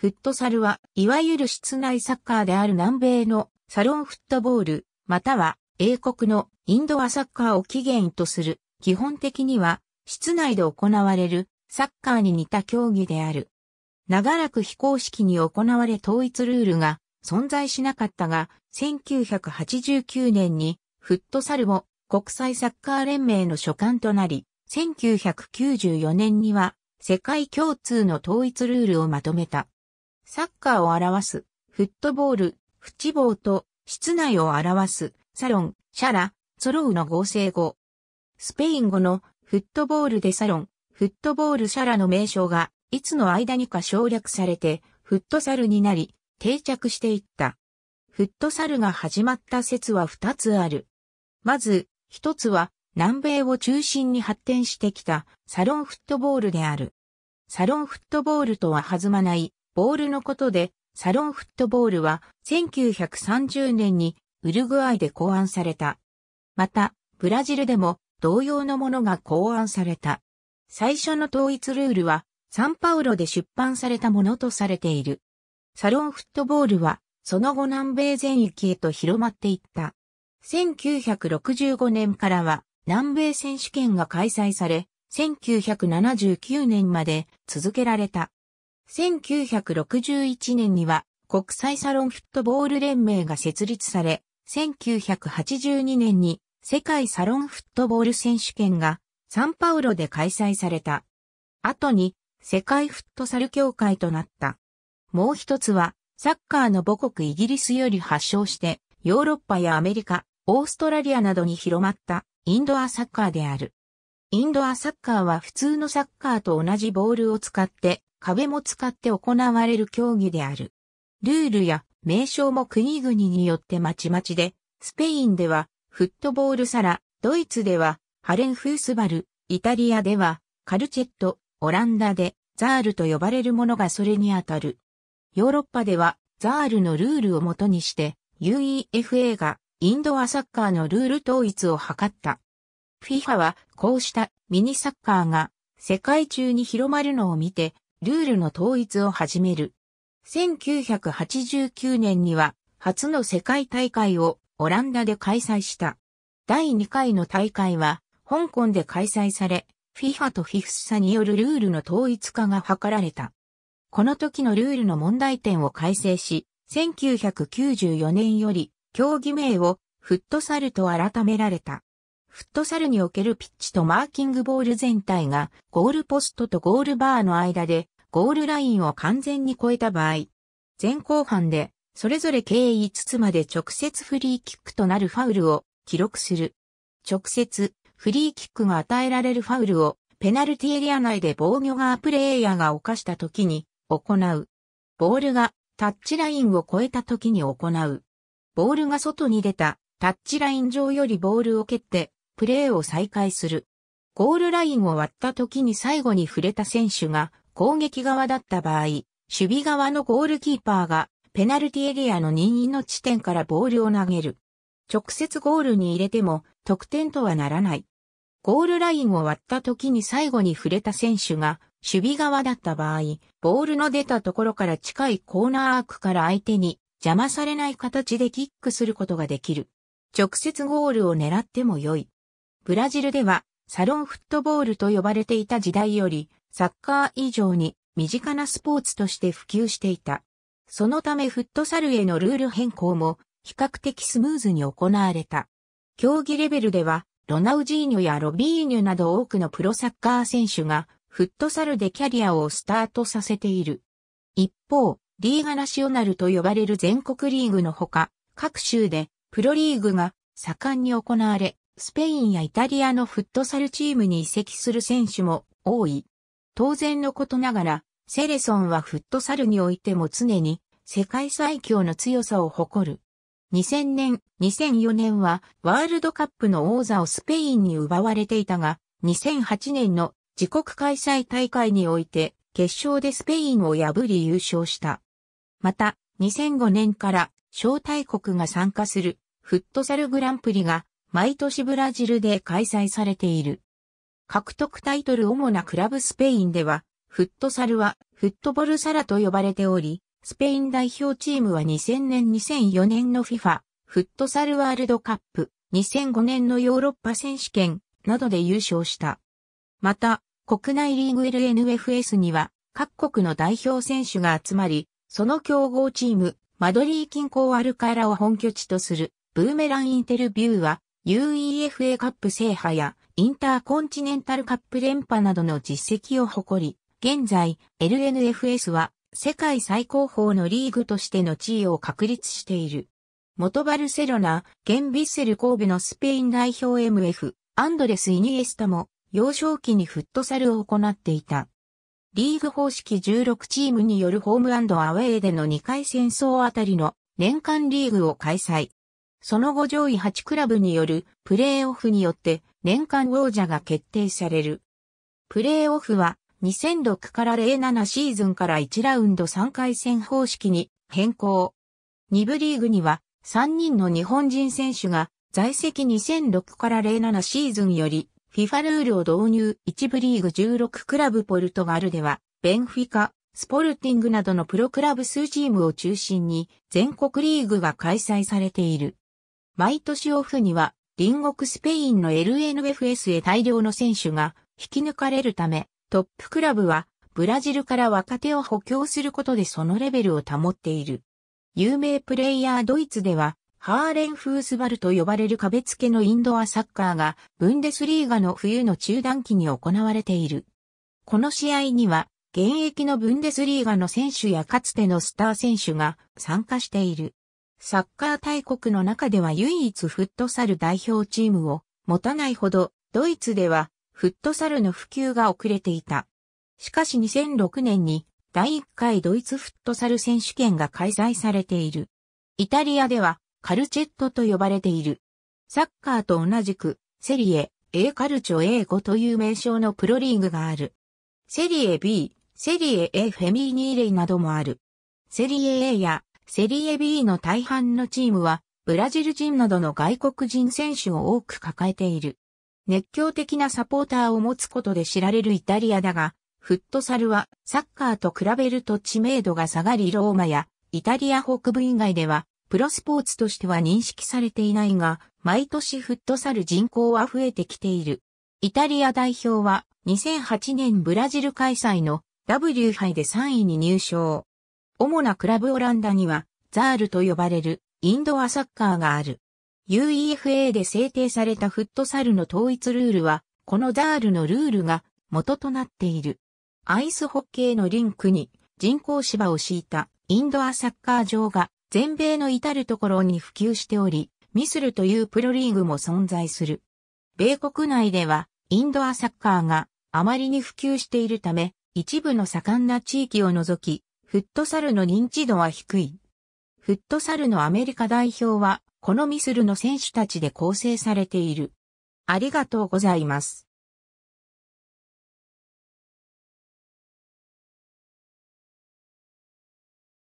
フットサルは、いわゆる室内サッカーである南米のサロンフットボール、または英国のインドアサッカーを起源とする、基本的には室内で行われるサッカーに似た競技である。長らく非公式に行われ統一ルールが存在しなかったが、1989年にフットサルも国際サッカー連盟の所管となり、1994年には世界共通の統一ルールをまとめた。サッカーを表す、フットボール、フチボーと、室内を表す、サロン、シャラ、ロウの合成語。スペイン語のフットボールでサロン、フットボールシャラの名称が、いつの間にか省略されて、フットサルになり、定着していった。フットサルが始まった説は二つある。まず、一つは、南米を中心に発展してきたサロンフットボールである。サロンフットボールとは弾まないボールのことで、サロンフットボールは1930年にウルグアイで考案された。また、ブラジルでも同様のものが考案された。最初の統一ルールはサンパウロで出版されたものとされている。サロンフットボールはその後南米全域へと広まっていった。1965年からは南米選手権が開催され、1979年まで続けられた。1961年には国際サロンフットボール連盟が設立され、1982年に世界サロンフットボール選手権がサンパウロで開催された。後に世界フットサル協会となった。もう一つはサッカーの母国イギリスより発祥してヨーロッパやアメリカ、オーストラリアなどに広まったインドアサッカーである。インドアサッカーは普通のサッカーと同じボールを使って壁も使って行われる競技である。ルールや名称も国々によってまちまちで、スペインではフットボールサラ、ドイツではハレンフースバル、イタリアではカルチェット、オランダでザールと呼ばれるものがそれにあたる。ヨーロッパではザールのルールをもとにして UEFA がインドアサッカーのルール統一を図った。FIFA はこうしたミニサッカーが世界中に広まるのを見てルールの統一を始める。1989年には初の世界大会をオランダで開催した。第2回の大会は香港で開催され、FIFA と FIFSA によるルールの統一化が図られた。この時のルールの問題点を改正し、1994年より競技名をフットサルと改められた。フットサルにおけるピッチとマーキングボール全体がゴールポストとゴールバーの間でゴールラインを完全に超えた場合、前後半でそれぞれ計5つまで直接フリーキックとなるファウルを記録する。直接フリーキックが与えられるファウルをペナルティエリア内で防御側プレイヤーが犯した時に行う。ボールがタッチラインを超えた時に行う。ボールが外に出たタッチライン上よりボールを蹴ってプレーを再開する。ゴールラインを割った時に最後に触れた選手が攻撃側だった場合、守備側のゴールキーパーがペナルティエリアの任意の地点からボールを投げる。直接ゴールに入れても得点とはならない。ゴールラインを割った時に最後に触れた選手が守備側だった場合、ボールの出たところから近いコーナーアークから相手に邪魔されない形でキックすることができる。直接ゴールを狙っても良い。ブラジルではサロンフットボールと呼ばれていた時代より、サッカー以上に身近なスポーツとして普及していた。そのためフットサルへのルール変更も比較的スムーズに行われた。競技レベルでは、ロナウジーニョやロビーニョなど多くのプロサッカー選手が、フットサルでキャリアをスタートさせている。一方、リーガナシオナルと呼ばれる全国リーグのほか、各州でプロリーグが盛んに行われ、スペインやイタリアのフットサルチームに移籍する選手も多い。当然のことながら、セレソンはフットサルにおいても常に世界最強の強さを誇る。2000年、2004年はワールドカップの王座をスペインに奪われていたが、2008年の自国開催大会において決勝でスペインを破り優勝した。また、2005年から招待国が参加するフットサルグランプリが毎年ブラジルで開催されている。獲得タイトル主なクラブスペインでは、フットサルはフットボルサラと呼ばれており、スペイン代表チームは2000年2004年の FIFA、フットサルワールドカップ、2005年のヨーロッパ選手権などで優勝した。また、国内リーグ LNFS には各国の代表選手が集まり、その強豪チーム、マドリー近郊アルカエラを本拠地とするブーメランインテルビューは UEFA カップ制覇やインターコンチネンタルカップ連覇などの実績を誇り、現在 LNFS は世界最高峰のリーグとしての地位を確立している。元バルセロナ、現ンビッセル神戸のスペイン代表 MF、アンドレス・イニエスタも幼少期にフットサルを行っていた。リーグ方式16チームによるホームアウェイでの2回戦争あたりの年間リーグを開催。その後上位8クラブによるプレーオフによって年間王者が決定される。プレーオフは2006から07シーズンから1ラウンド3回戦方式に変更。2部リーグには3人の日本人選手が在籍2006から07シーズンより FIFA ルールを導入1部リーグ16クラブポルトガルではベンフィカ、スポルティングなどのプロクラブ数チームを中心に全国リーグが開催されている。毎年オフには、隣国スペインの LNFS へ大量の選手が引き抜かれるため、トップクラブはブラジルから若手を補強することでそのレベルを保っている。有名プレイヤードイツでは、ハーレンフースバルと呼ばれる壁付けのインドアサッカーが、ブンデスリーガの冬の中断期に行われている。この試合には、現役のブンデスリーガの選手やかつてのスター選手が参加している。サッカー大国の中では唯一フットサル代表チームを持たないほど、ドイツではフットサルの普及が遅れていた。しかし2006年に第1回ドイツフットサル選手権が開催されている。イタリアではカルチェットと呼ばれている。サッカーと同じくセリエ A カルチョ A5 という名称のプロリーグがある。セリエ B、セリエ A フェミーニーレイなどもある。セリエ A やセリエ B の大半のチームは、ブラジル人などの外国人選手を多く抱えている。熱狂的なサポーターを持つことで知られるイタリアだが、フットサルはサッカーと比べると知名度が下がりローマやイタリア北部以外ではプロスポーツとしては認識されていないが、毎年フットサル人口は増えてきている。イタリア代表は2008年ブラジル開催の W 杯で3位に入賞。主なクラブオランダには、ザールと呼ばれるインドアサッカーがある。UEFA で制定されたフットサルの統一ルールは、このザールのルールが元となっている。アイスホッケーのリンクに人工芝を敷いたインドアサッカー場が全米の至るところに普及しており、ミスルというプロリーグも存在する。米国内ではインドアサッカーがあまりに普及しているため、一部の盛んな地域を除き、フットサルの認知度は低い。フットサルのアメリカ代表は、このミスルの選手たちで構成されている。ありがとうございます。